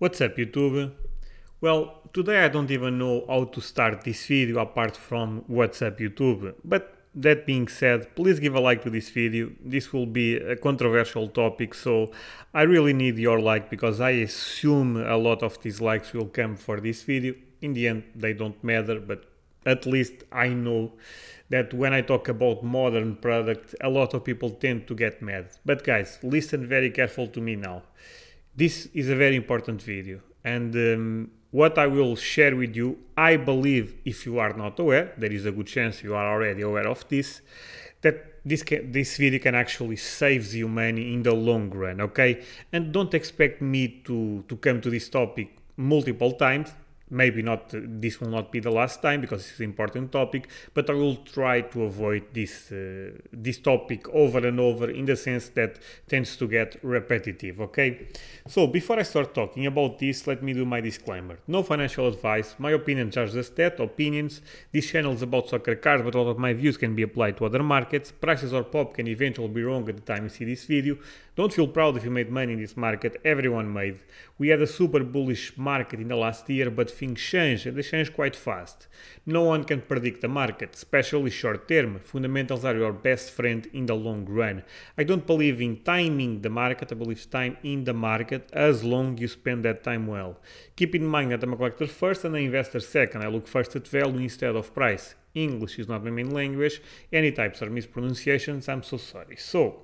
What's up YouTube? Well, today I don't even know how to start this video apart from What's up YouTube, but that being said, please give a like to this video. This will be a controversial topic, so I really need your like because I assume a lot of these likes will come for this video. In the end, they don't matter, but at least I know that when I talk about modern products, a lot of people tend to get mad. But guys, listen very careful to me now this is a very important video and um, what I will share with you, I believe if you are not aware, there is a good chance you are already aware of this, that this, can, this video can actually save you money in the long run, okay? And don't expect me to, to come to this topic multiple times maybe not this will not be the last time because it's an important topic but i will try to avoid this uh, this topic over and over in the sense that tends to get repetitive okay so before i start talking about this let me do my disclaimer no financial advice my opinion just as that opinions this channel is about soccer cards, but all of my views can be applied to other markets prices or pop can eventually be wrong at the time you see this video don't feel proud if you made money in this market everyone made we had a super bullish market in the last year, but things change and they change quite fast. No one can predict the market, especially short term. Fundamentals are your best friend in the long run. I don't believe in timing the market, I believe time in the market as long you spend that time well. Keep in mind that I'm a collector first and an investor second. I look first at value instead of price. English is not my main language. Any types of mispronunciations, I'm so sorry. So,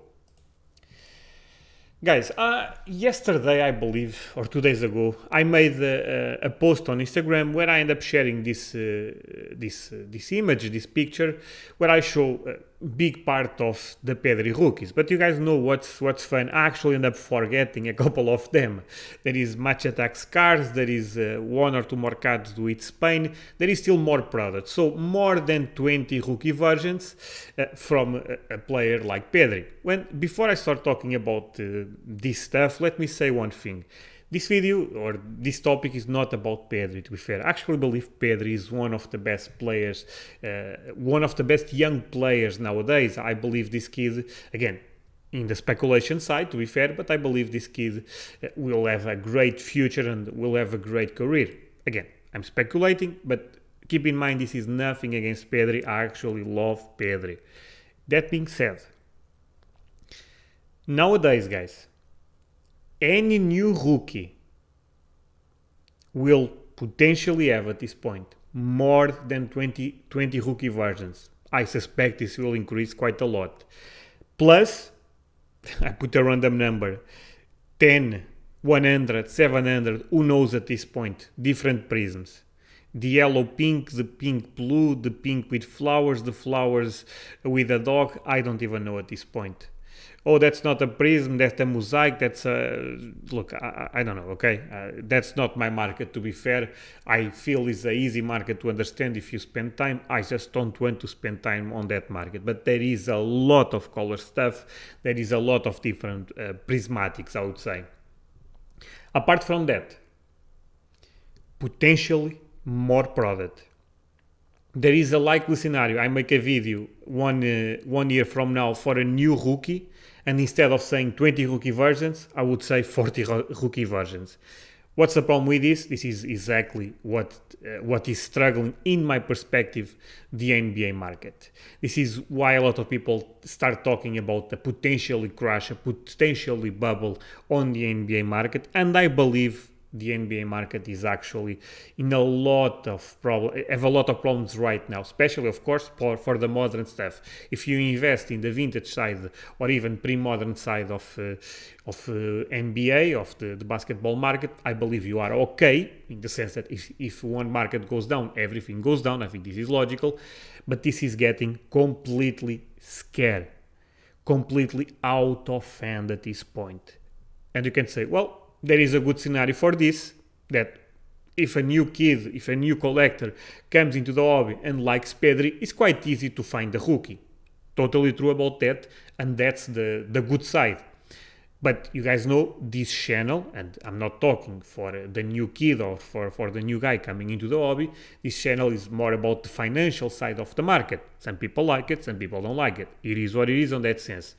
Guys, uh, yesterday, I believe, or two days ago, I made a, uh, a post on Instagram where I end up sharing this, uh, this, uh, this image, this picture, where I show a big part of the Pedri rookies. But you guys know what's, what's fun. I actually end up forgetting a couple of them. There is match attack scars, there is uh, one or two more cards with Spain, there is still more products. So more than 20 rookie versions uh, from a, a, player like Pedri. When Before I start talking about this stuff, let me say one thing. This video or this topic is not about Pedri, to be fair. I actually believe Pedri is one of the best players, uh, one of the best young players nowadays. I believe this kid, again, in the speculation side, to be fair, but I believe this kid uh, will have a great future and will have a great career. Again, I'm speculating, but keep in mind this is nothing against Pedri. I actually love Pedri. That being said, Nowadays, guys, any new rookie will potentially have at this point more than 20, 20 rookie versions. I suspect this will increase quite a lot. Plus, I put a random number 10, 100, 700, who knows at this point? Different prisms. The yellow pink, the pink blue, the pink with flowers, the flowers with a dog. I don't even know at this point oh, that's not a prism, that's a mosaic, that's a. Look, I, I don't know, okay? Uh, that's not my market, to be fair. I feel it's an easy market to understand if you spend time. I just don't want to spend time on that market. But there is a lot of color stuff, there is a lot of different uh, prismatics, I would say. Apart from that, potentially more product there is a likely scenario. I make a video one uh, one year from now for a new rookie and instead of saying 20 rookie versions, I would say 40 rookie versions. What's the problem with this? This is exactly what uh, what is struggling, in my perspective, the NBA market. This is why a lot of people start talking about a potentially crash, a potentially bubble on the NBA market, and I believe the NBA market is actually in a lot of problem have a lot of problems right now, especially of course for, for the modern stuff. If you invest in the vintage side or even pre-modern side of uh, of uh, NBA of the, the basketball market, I believe you are okay in the sense that if, if one market goes down, everything goes down. I think this is logical, but this is getting completely scared, completely out of hand at this point. And you can say, well, there is a good scenario for this that if a new kid, if a new collector comes into the hobby and likes Pedri, it's quite easy to find a rookie. Totally true about that, and that's the, the good side. But you guys know this channel, and I'm not talking for uh, the new kid or for, for the new guy coming into the hobby. This channel is more about the financial side of the market. Some people like it, some people don't like it. It is what it is on that sense.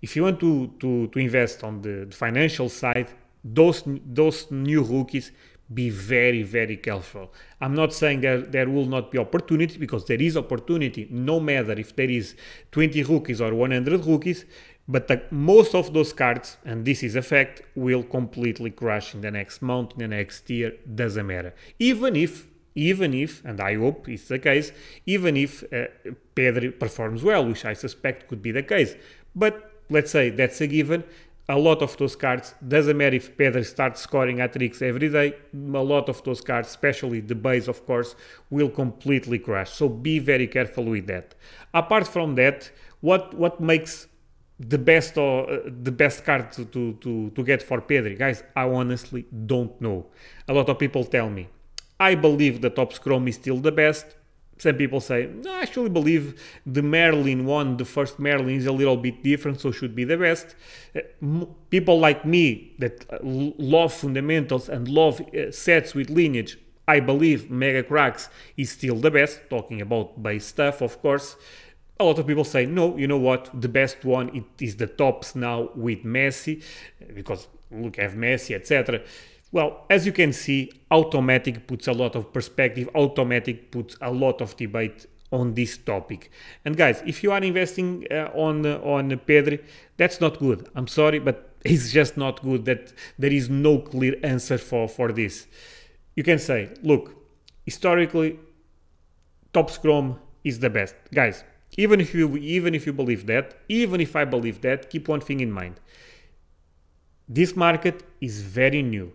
If you want to, to, to invest on the, the financial side, those those new rookies be very very careful i'm not saying that there will not be opportunity because there is opportunity no matter if there is 20 rookies or 100 rookies but the, most of those cards and this is a fact will completely crash in the next month in the next year doesn't matter even if even if, and I hope it's the case, even if uh, Pedri performs well, which I suspect could be the case. But let's say that's a given, a lot of those cards, doesn't matter if Pedri starts scoring at tricks every day, a lot of those cards, especially the base of course, will completely crash. So be very careful with that. Apart from that, what, what makes the best or uh, the best card to, to, to, to get for Pedri? Guys, I honestly don't know. A lot of people tell me. I believe the top scrum is still the best. Some people say, no, I actually believe the Merlin one, the first Merlin, is a little bit different, so should be the best. Uh, people like me that uh, love fundamentals and love uh, sets with lineage, I believe Mega Cracks is still the best, talking about base stuff, of course. A lot of people say, no, you know what, the best one it is the tops now with Messi, because look, I have Messi, etc. Well, as you can see, automatic puts a lot of perspective, automatic puts a lot of debate on this topic. And guys, if you are investing uh, on uh, on Pedri, that's not good. I'm sorry, but it's just not good that there is no clear answer for for this. You can say, look, historically, top scrum is the best, guys. Even if you even if you believe that, even if I believe that, keep one thing in mind. This market is very new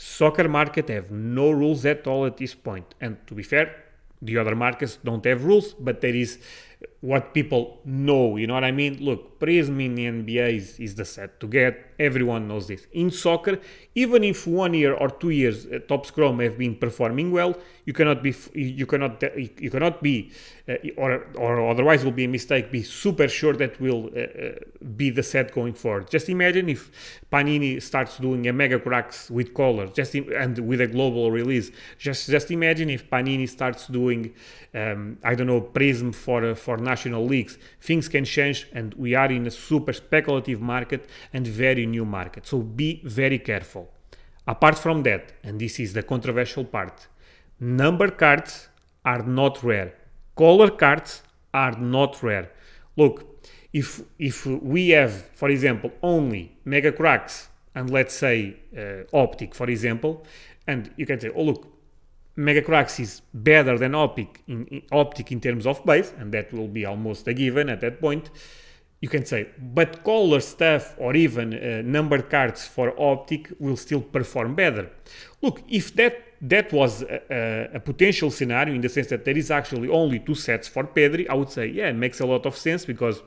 soccer market have no rules at all at this point. And to be fair, the other markets don't have rules, but there is what people know. You know what I mean? Look, Prism in the NBA is, is the set to get. Everyone knows this. In soccer, even if one year or two years uh, top scrum have been performing well, you cannot be you cannot you cannot be uh, or or otherwise will be a mistake. Be super sure that will uh, uh, be the set going forward. Just imagine if Panini starts doing a mega cracks with color, just in, and with a global release. Just just imagine if Panini starts doing um, I don't know Prism for uh, for national leagues, things can change, and we are in a super speculative market and very new market. So be very careful. Apart from that, and this is the controversial part, number cards are not rare. Color cards are not rare. Look, if if we have, for example, only mega cracks and let's say uh, optic, for example, and you can say, oh look, is better than Optic in, in, Optic in terms of base, and that will be almost a given at that point. You can say, but color stuff or even uh, numbered cards for Optic will still perform better. Look, if that that was a, a, potential scenario in the sense that there is actually only two sets for Pedri, I would say, yeah, it makes a lot of sense because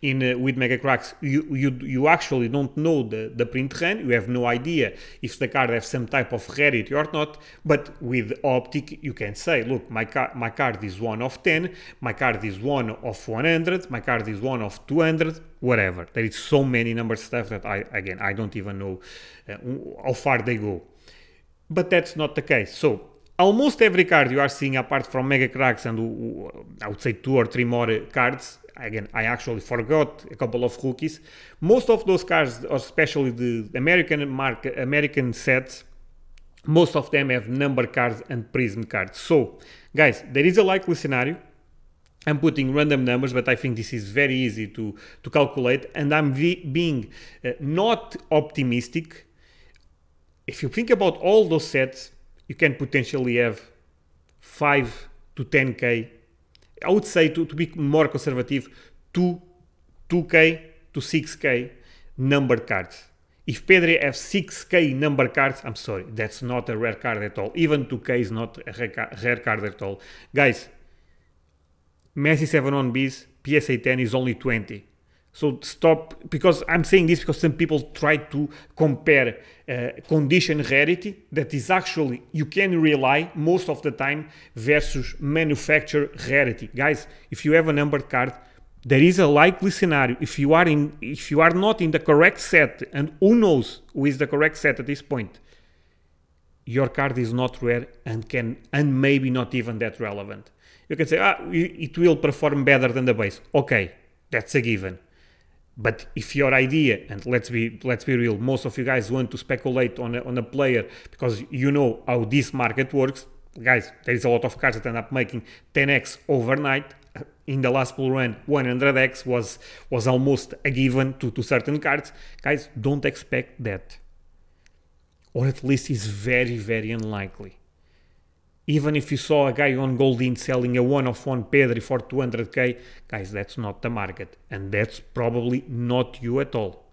in uh, with megacracks you, you you actually don't know the the print run you have no idea if the card has some type of rarity or not but with optic you can say look my card my card is one of 10 my card is one of 100 my card is one of 200 whatever there is so many number stuff that i again i don't even know uh, how far they go but that's not the case so almost every card you are seeing apart from mega cracks and uh, i would say two or three more uh, cards again, I actually forgot a couple of cookies. Most of those cars, especially the American market, American sets, most of them have number cards and prism cards. So, guys, there is a likely scenario. I'm putting random numbers, but I think this is very easy to, to calculate. And I'm being uh, not optimistic. If you think about all those sets, you can potentially have 5 to 10K I would say to, to be more conservative, two 2k to 6k number cards. If Pedri have 6k number cards, I'm sorry, that's not a rare card at all. Even 2k is not a rare card at all. Guys, Messi 7 on Bs, PSA 10 is only 20. So stop, because I'm saying this because some people try to compare uh, condition rarity that is actually you can rely most of the time versus manufacture rarity. Guys, if you have a numbered card, there is a likely scenario if you are in if you are not in the correct set and who knows who is the correct set at this point your card is not rare and can and maybe not even that relevant. You can say, ah, it will perform better than the base. Okay, that's a given but if your idea and let's be let's be real most of you guys want to speculate on a, on a player because you know how this market works guys there is a lot of cards that end up making 10x overnight in the last pull run 100x was was almost a given to, to certain cards guys don't expect that or at least is very very unlikely even if you saw a guy on Goldin selling a one of one Pedri for 200k, guys, that's not the market. And that's probably not you at all.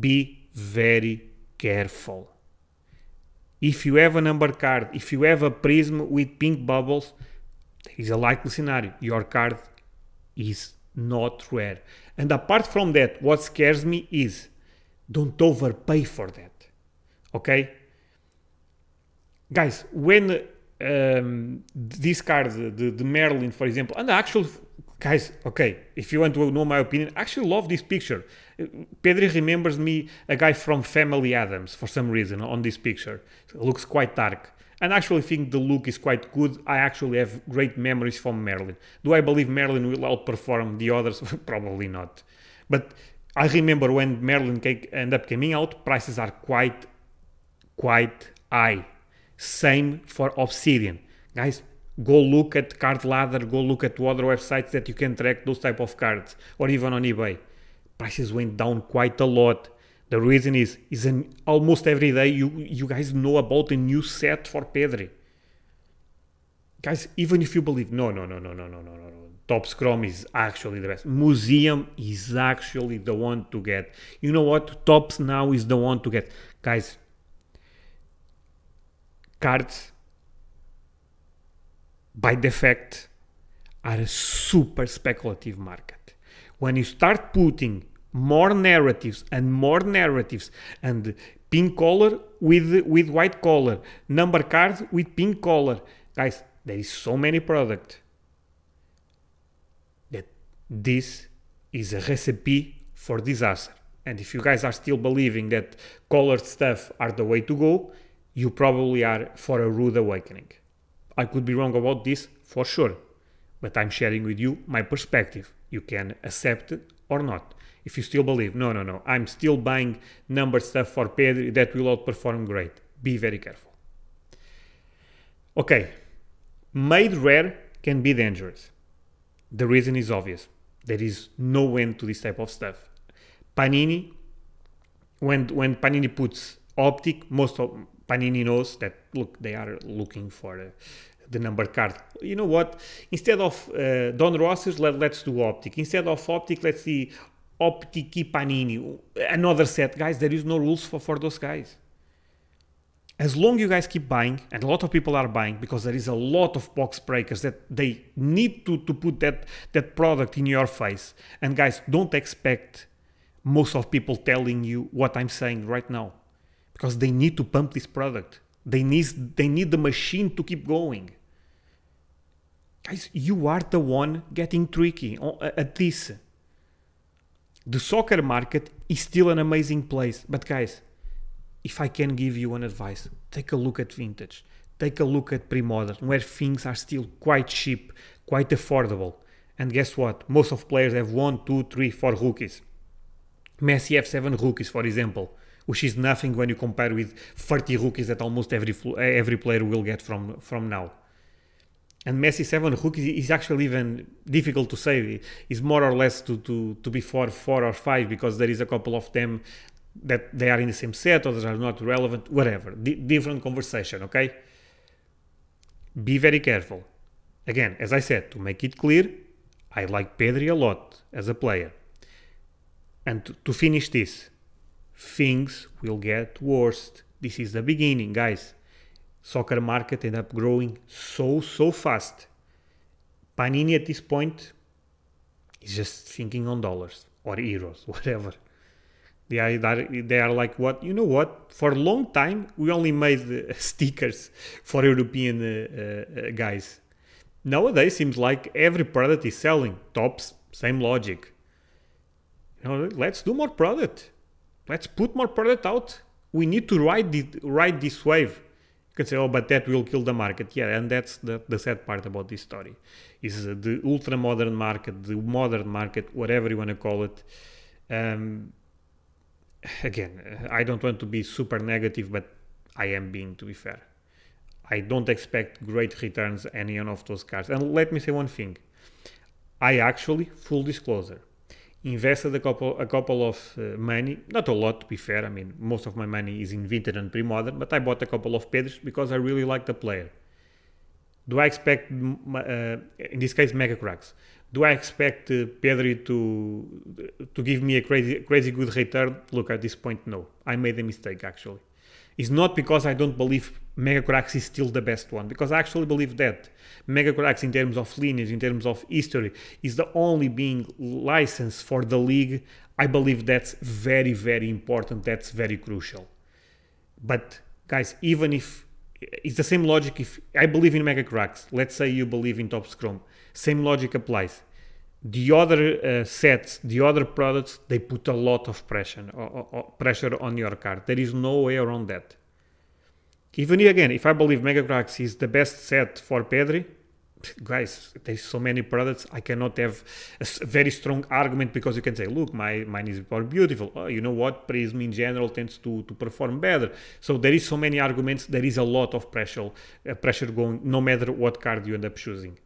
Be very careful. If you have an Amber card, if you have a prism with pink bubbles, there is a likely scenario. Your card is not rare. And apart from that, what scares me is don't overpay for that. Okay? guys, when um, this card, the, the Merlin, for example, and the actual guys, okay, if you want to know my opinion, I actually love this picture. Pedro remembers me a guy from Family Adams for some reason on this picture. It looks quite dark. And I actually think the look is quite good. I actually have great memories from Merlin. Do I believe Merlin will outperform the others? Probably not. But I remember when Merlin ended up coming out, prices are quite, quite high same for Obsidian. Guys, go look at Card Ladder, go look at other websites that you can track those type of cards, or even on eBay. Prices went down quite a lot. The reason is, is an, almost every day you, you guys know about a new set for Pedri. Guys, even if you believe, no, no, no, no, no, no, no, no, no. Top Scrum is actually the best. Museum is actually the one to get. You know what? Tops now is the one to get. Guys, cards by defect are a super speculative market. When you start putting more narratives and more narratives and pink color with with white color, number cards with pink color, guys, there is so many product that this is a recipe for disaster. And if you guys are still believing that colored stuff are the way to go, you probably are for a rude awakening. I could be wrong about this for sure, but I'm sharing with you my perspective. You can accept it or not. If you still believe, no, no, no, I'm still buying number stuff for Pedri that will outperform great, be very careful. Okay, made rare can be dangerous. The reason is obvious. There is no end to this type of stuff. Panini, when when Panini puts Optic, most of Panini knows that look they are looking for uh, the number card. You know what? Instead of uh, Don Ross's, let, us do Optic. Instead of Optic, let's see Optiki Panini. Another set, guys. There is no rules for, for those guys. As long you guys keep buying, and a lot of people are buying because there is a lot of box breakers that they need to, to put that, that product in your face. And guys, don't expect most of people telling you what I'm saying right now because they need to pump this product. They need they need the machine to keep going. Guys, you are the one getting tricky oh, at this. The soccer market is still an amazing place, but guys, if I can give you an advice, take a look at vintage, take a look at pre-modern, where things are still quite cheap, quite affordable. And guess what? Most of players have one, two, three, four rookies. Messi have seven rookies, for example which is nothing when you compare with 30 rookies that almost every every player will get from from now. And Messi seven rookies is actually even difficult to say. It's more or less to to to be four four or five because there is a couple of them that they are in the same set, others are not relevant, whatever. D different conversation, okay? Be very careful. Again, as I said, to make it clear, I like Pedri a lot as a player. And to, to finish this, things will get worse. This is the beginning, guys. Soccer market end up growing so, so fast. Panini at this point is just thinking on dollars or euros, whatever. They are, they are like, what? You know what? For a long time, we only made uh, stickers for European uh, uh, uh, guys. Nowadays, seems like every product is selling. Tops, same logic. You know, let's do more product. Let's put more product out. We need to ride, the, ride this wave. You can say, oh, but that will kill the market. Yeah, and that's the, the sad part about this story. Is the ultra-modern market, the modern market, whatever you want to call it. Um, again, I don't want to be super negative, but I am being, to be fair. I don't expect great returns any of those cars. And let me say one thing. I actually, full disclosure, invested a couple a couple of uh, money, not a lot to be fair. I mean, most of my money is in vintage and pre-modern, but I bought a couple of Pedros because I really like the player. Do I expect, uh, in this case, mega cracks? Do I expect uh, Pedri to to give me a crazy crazy good return? Look, at this point, no. I made a mistake actually is not because I don't believe Megacorax is still the best one, because I actually believe that Megacorax, in terms of lineage, in terms of history, is the only being licensed for the league. I believe that's very, very important. That's very crucial. But guys, even if it's the same logic, if I believe in Megacorax, let's say you believe in Top Scrum, same logic applies the other uh, sets, the other products, they put a lot of pressure, or, or pressure on your card. There is no way around that. Even again, if I believe Megacrax is the best set for Pedri, guys, there's so many products. I cannot have a very strong argument because you can say, look, my mine is more beautiful. Oh, you know what? Prism in general tends to, to perform better. So there is so many arguments. There is a lot of pressure, uh, pressure going, no matter what card you end up choosing.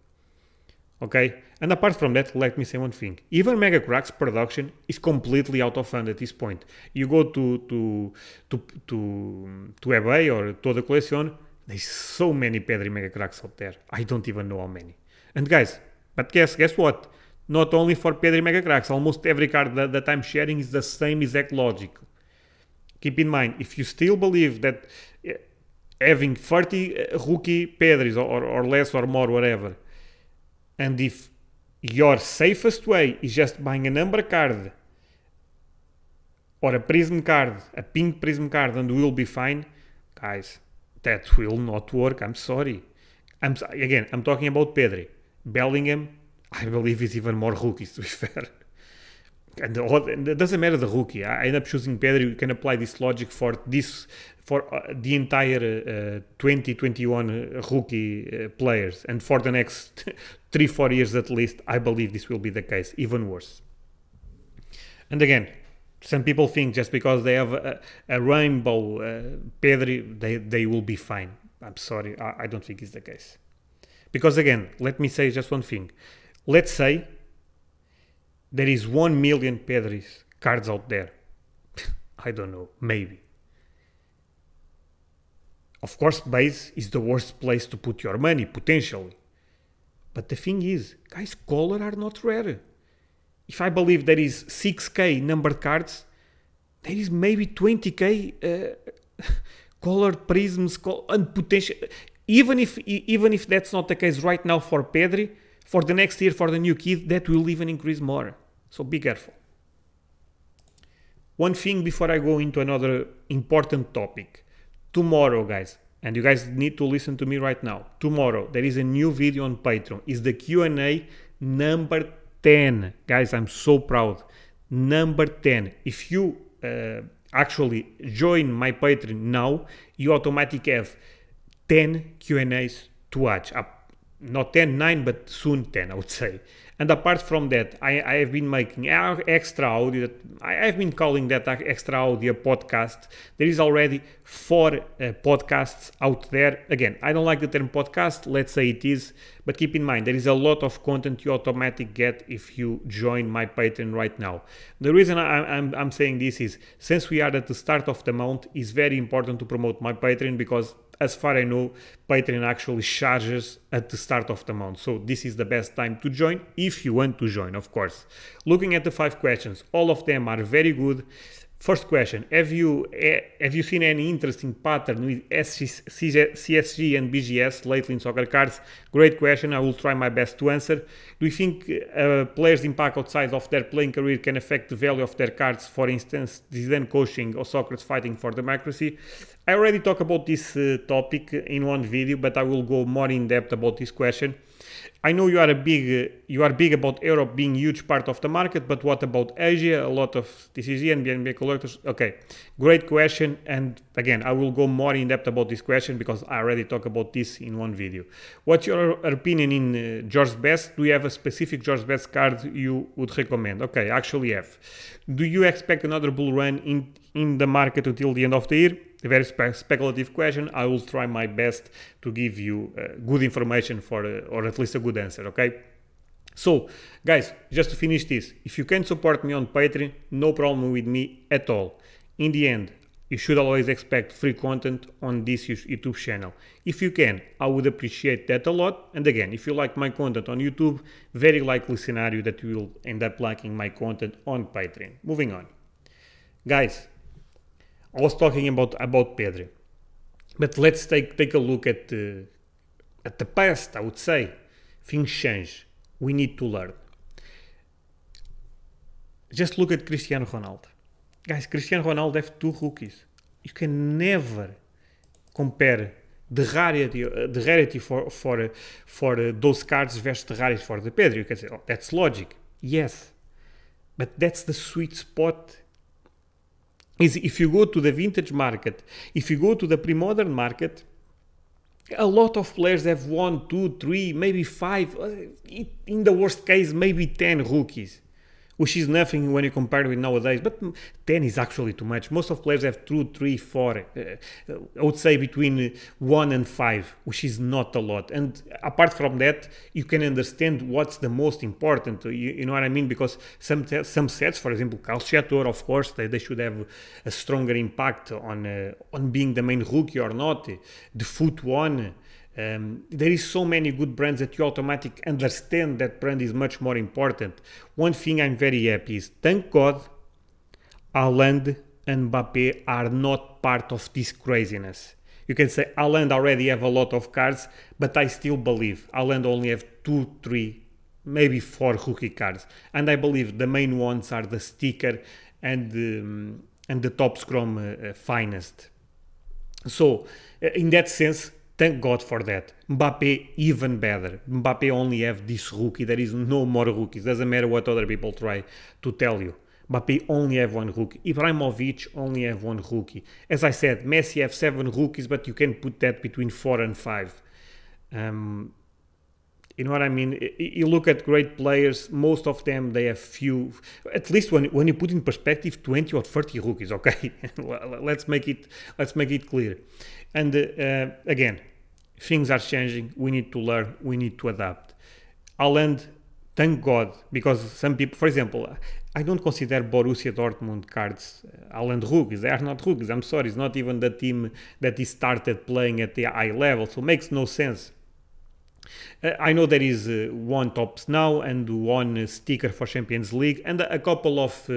Okay, and apart from that, let me say one thing. Even Megacrack's production is completely out of hand at this point. You go to to to to, to eBay or to the collection. there's so many Pedri Megacracks out there. I don't even know how many. And guys, but guess guess what? Not only for Pedri Megacracks, almost every card that, that I'm sharing is the same exact logic. Keep in mind, if you still believe that eh, having 30 eh, rookie Pedris or, or less or more, whatever, and if your safest way is just buying a number card or a prism card, a pink prism card, and we'll be fine, guys, that will not work. I'm sorry. I'm again, I'm talking about Pedri. Bellingham, I believe, is even more rookies, to be fair and the it doesn't matter the rookie. I end up choosing Pedri. You can apply this logic for this for uh, the entire uh, 2021 uh, rookie uh, players, and for the next three four years at least, I believe this will be the case. Even worse. And again, some people think just because they have a, a rainbow uh, Pedri, they they will be fine. I'm sorry, I, I don't think it's the case. Because again, let me say just one thing. Let's say there is 1 million Pedris cards out there. I don't know, maybe. Of course, base is the worst place to put your money, potentially. But the thing is, guys, color are not rare. If I believe there is 6k numbered cards, there is maybe 20k uh, prisms col- and potential. Even if even if that's not the case right now for Pedri, for the next year for the new kid that will even increase more so be careful one thing before i go into another important topic tomorrow guys and you guys need to listen to me right now tomorrow there is a new video on patreon It's the q&a number 10 guys i'm so proud number 10 if you uh, actually join my patreon now you automatically have 10 q&as to watch not 10, 9, but soon 10, I would say. And apart from that, I, I have been making extra audio. I have been calling that uh, extra audio podcast. There is already four uh, podcasts out there. Again, I don't like the term podcast. Let's say it is, but keep in mind there is a lot of content you automatically get if you join my Patreon right now. The reason I, I'm, I'm saying this is since we are at the start of the month, it's very important to promote my Patreon because as far I know, Patreon actually charges at the start of the month. So this is the best time to join if you want to join, of course. Looking at the five questions, all of them are very good. First question, have you, eh, have you seen any interesting pattern with CSG and BGS lately in soccer cards? Great question, I will try my best to answer. Do you think uh, players' impact outside of their playing career can affect the value of their cards, for instance, Zidane coaching or Socrates fighting for democracy? I already talked about this uh, topic in one video, but I will go more in depth about this question. I know you are a big you are big about Europe being huge part of the market, but what about Asia? A lot of TCG and BNB collectors. Okay, great question. And again, I will go more in depth about this question because I already talked about this in one video. What's your opinion in uh, George Best? Do you have a specific George Best card you would recommend? Okay, actually have. Do you expect another bull run in in the market until the end of the year? A very spe speculative question. I will try my best to give you uh, good information for, uh, or at least a good answer, okay? So, guys, just to finish this, if you can support me on Patreon, no problem with me at all. In the end, you should always expect free content on this YouTube channel. If you can, I would appreciate that a lot. And again, if you like my content on YouTube, very likely scenario that you will end up liking my content on Patreon. Moving on. Guys, was talking about about Pedri, but let's take take a look at the uh, at the past. I would say things change. We need to learn. Just look at Cristiano Ronaldo. Guys, Cristiano Ronaldo have two rookies. You can never compare the rarity, uh, the rarity for for uh, for those cards versus the rarity for the Pedro. You can say, oh, that's logic. Yes, but that's the sweet spot is if you go to the vintage market, if you go to the pre-modern market, a lot of players have one, two, three, maybe five, uh, in the worst case, maybe 10 rookies which is nothing when you compare with nowadays. But 10 is actually too much. Most of players have two, three, four. Uh, uh, I would say between one and five, which is not a lot. And apart from that, you can understand what's the most important. You, you know what I mean? Because some some sets, for example, Calciator, of course, they, they should have a stronger impact on uh, on being the main rookie or not. The foot one um, there is so many good brands that you automatically understand that brand is much more important. One thing I'm very happy is thank God, Haaland and Mbappe are not part of this craziness. You can say Haaland already have a lot of cards, but I still believe Haaland only have two, three, maybe four rookie cards, and I believe the main ones are the sticker and um, and the top scrum uh, uh, finest. So, uh, in that sense, Thank God for that. Mbappé, even better. Mbappé only have this rookie. There is no more rookies. Doesn't matter what other people try to tell you. Mbappé only have one rookie. Ibrahimovic only have one rookie. As I said, Messi have seven rookies, but you can put that between four and five. Um, You know what I mean? You look at great players; most of them they have few. At least when when you put in perspective, twenty or thirty rookies. Okay, let's make it let's make it clear. And uh, uh, again, things are changing. We need to learn. We need to adapt. end, thank God, because some people, for example, I don't consider Borussia Dortmund cards Holland uh, rookies. They are not rookies. I'm sorry, it's not even the team that he started playing at the high level. So makes no sense uh, I know there is uh, one tops now and one uh, sticker for Champions League and a couple of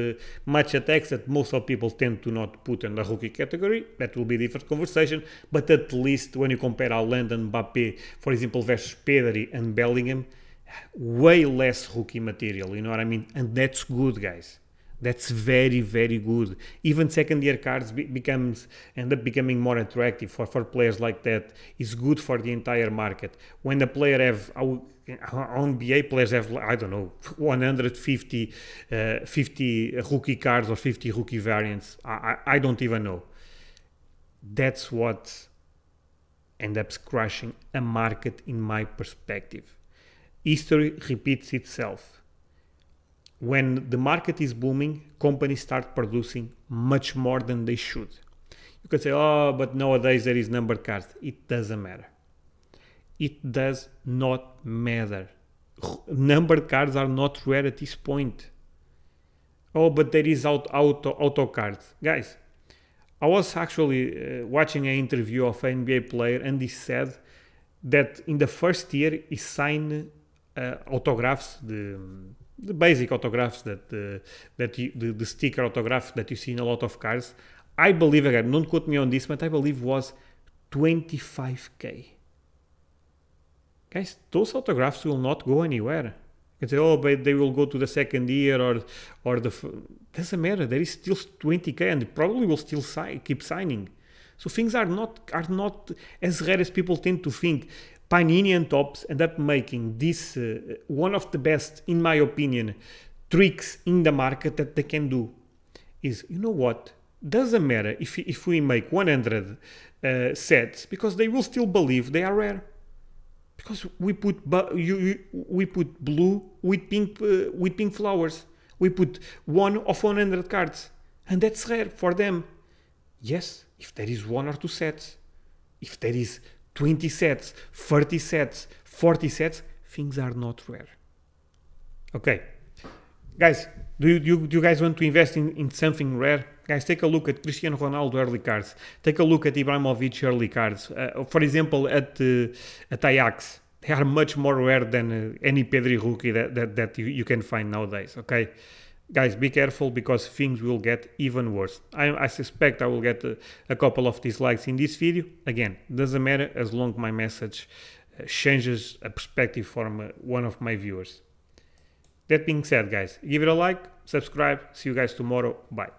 match attacks that most of people tend to not put in the rookie category. That will be a different conversation, but at least when you compare Holland and Mbappe, for example, versus Pedri and Bellingham, way less rookie material, you know what I mean? And that's good, guys. That's very, very good. Even second year cards be- becomes end up becoming more attractive for, for players like that. It's good for the entire market. When the player have uh, on BA players have I don't know 150 uh, 50 rookie cards or 50 rookie variants. I, I, I don't even know. That's what end up crushing a market in my perspective. History repeats itself when the market is booming, companies start producing much more than they should. You could say, oh, but nowadays there is number cards. It doesn't matter. It does not matter. Number cards are not rare at this point. Oh, but there is auto, auto, auto cards. Guys, I was actually uh, watching an interview of an NBA player and he said that in the first year he signed uh, autographs, the, the basic autographs that uh, that you, the, the sticker autograph that you see in a lot of cars. I believe again, don't quote me on this, but I believe was 25k. Guys, those autographs will not go anywhere. You can say, oh, but they will go to the second year or or the doesn't matter. There is still 20k, and probably will still si- keep signing. So things are not are not as rare as people tend to think and tops end up making this uh, one of the best, in my opinion, tricks in the market that they can do. Is you know what? Doesn't matter if, if we make 100 uh, sets because they will still believe they are rare. Because we put you, you, we put blue with pink uh, with pink flowers. We put one of 100 cards, and that's rare for them. Yes, if there is one or two sets, if there is 20 sets, 30 sets, 40 sets, things are not rare. Okay. Guys, do you, do you, do you guys want to invest in, in something rare? Guys, take a look at Cristiano Ronaldo early cards. Take a look at Ibrahimovic early cards. Uh, for example, at, uh, at Ajax, they are much more rare than uh, any Pedri rookie that, that, that you, you can find nowadays. Okay guys be careful because things will get even worse i, I suspect i will get a, a, couple of dislikes in this video again doesn't matter as long my message uh, changes a perspective from one of my viewers that being said guys give it a like subscribe see you guys tomorrow bye